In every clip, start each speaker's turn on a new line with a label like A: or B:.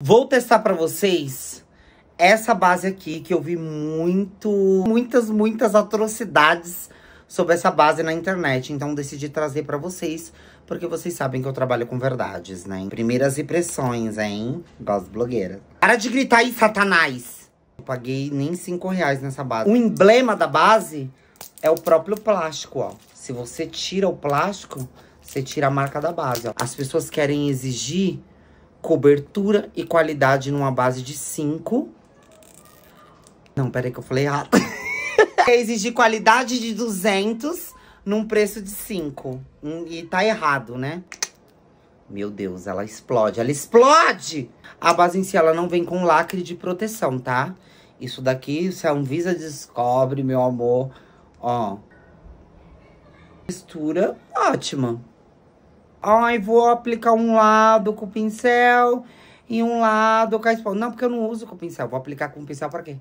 A: Vou testar para vocês essa base aqui, que eu vi muito, muitas, muitas atrocidades sobre essa base na internet. Então, decidi trazer para vocês, porque vocês sabem que eu trabalho com verdades, né? Primeiras impressões, hein? Igual de blogueiras. Para de gritar aí, satanás! Eu paguei nem 5 reais nessa base. O emblema da base é o próprio plástico, ó. Se você tira o plástico, você tira a marca da base, ó. As pessoas querem exigir cobertura e qualidade numa base de 5. Não, peraí que eu falei errado. Exigir qualidade de 200 num preço de 5. Hum, e tá errado, né? Meu Deus, ela explode. Ela explode! A base em si, ela não vem com lacre de proteção, tá? Isso daqui, se é um visa descobre, meu amor. Ó. Mistura ótima. Ai, vou aplicar um lado com o pincel e um lado com a esponja. Não, porque eu não uso com o pincel. Vou aplicar com o pincel pra quê?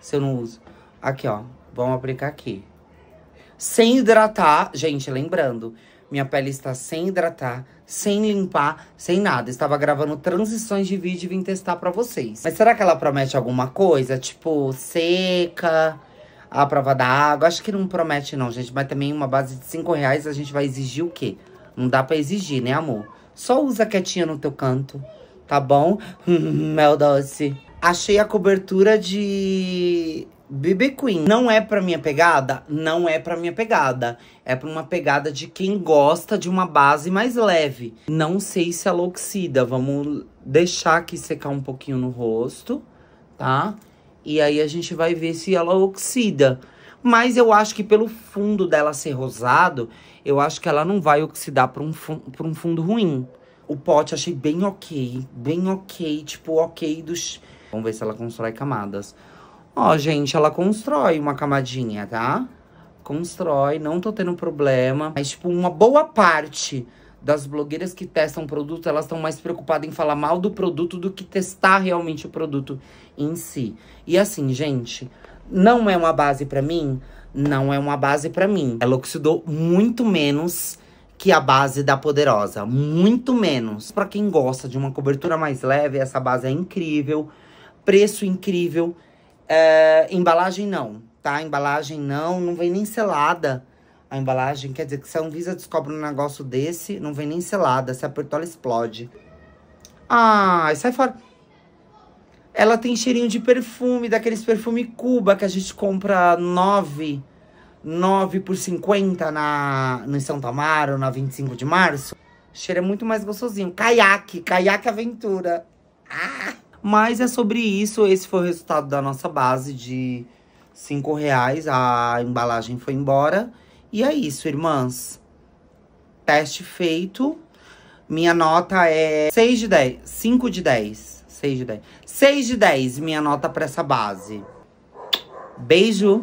A: Se eu não uso. Aqui, ó. Vamos aplicar aqui. Sem hidratar. Gente, lembrando. Minha pele está sem hidratar, sem limpar, sem nada. Estava gravando transições de vídeo e vim testar pra vocês. Mas será que ela promete alguma coisa? Tipo, seca a prova da água. Acho que não promete não, gente. Mas também uma base de 5 reais, a gente vai exigir o quê? Não dá para exigir, né, amor? Só usa quietinha no teu canto, tá bom? Mel doce. Achei a cobertura de BB Queen. Não é pra minha pegada? Não é pra minha pegada. É pra uma pegada de quem gosta de uma base mais leve. Não sei se ela oxida. Vamos deixar aqui secar um pouquinho no rosto, tá? E aí a gente vai ver se ela oxida. Mas eu acho que pelo fundo dela ser rosado, eu acho que ela não vai oxidar para um, pra um fundo ruim. O pote achei bem ok, bem ok, tipo ok dos... Vamos ver se ela constrói camadas. Ó, gente, ela constrói uma camadinha, tá? Constrói, não tô tendo problema. Mas, tipo, uma boa parte das blogueiras que testam produto, elas estão mais preocupadas em falar mal do produto do que testar realmente o produto em si. E assim, gente, não é uma base para mim? Não é uma base para mim. Ela oxidou muito menos que a base da Poderosa, muito menos. Para quem gosta de uma cobertura mais leve, essa base é incrível, preço incrível, é, embalagem não, tá? Embalagem não, não vem nem selada a embalagem, quer dizer que se a Anvisa descobre um negócio desse, não vem nem selada, se apertou ela explode. Ai, ah, sai fora. Ela tem cheirinho de perfume, daqueles perfume Cuba que a gente compra nove, nove por 50 na, no São Tamaro, na 25 de março. Cheira é muito mais gostosinho. Caiaque, caiaque aventura. Ah! Mas é sobre isso, esse foi o resultado da nossa base de cinco reais. A embalagem foi embora. E é isso, irmãs. Teste feito. Minha nota é 6 de 10, 5 de 10. 6 de 10. 6 de 10, minha nota pra essa base. Beijo!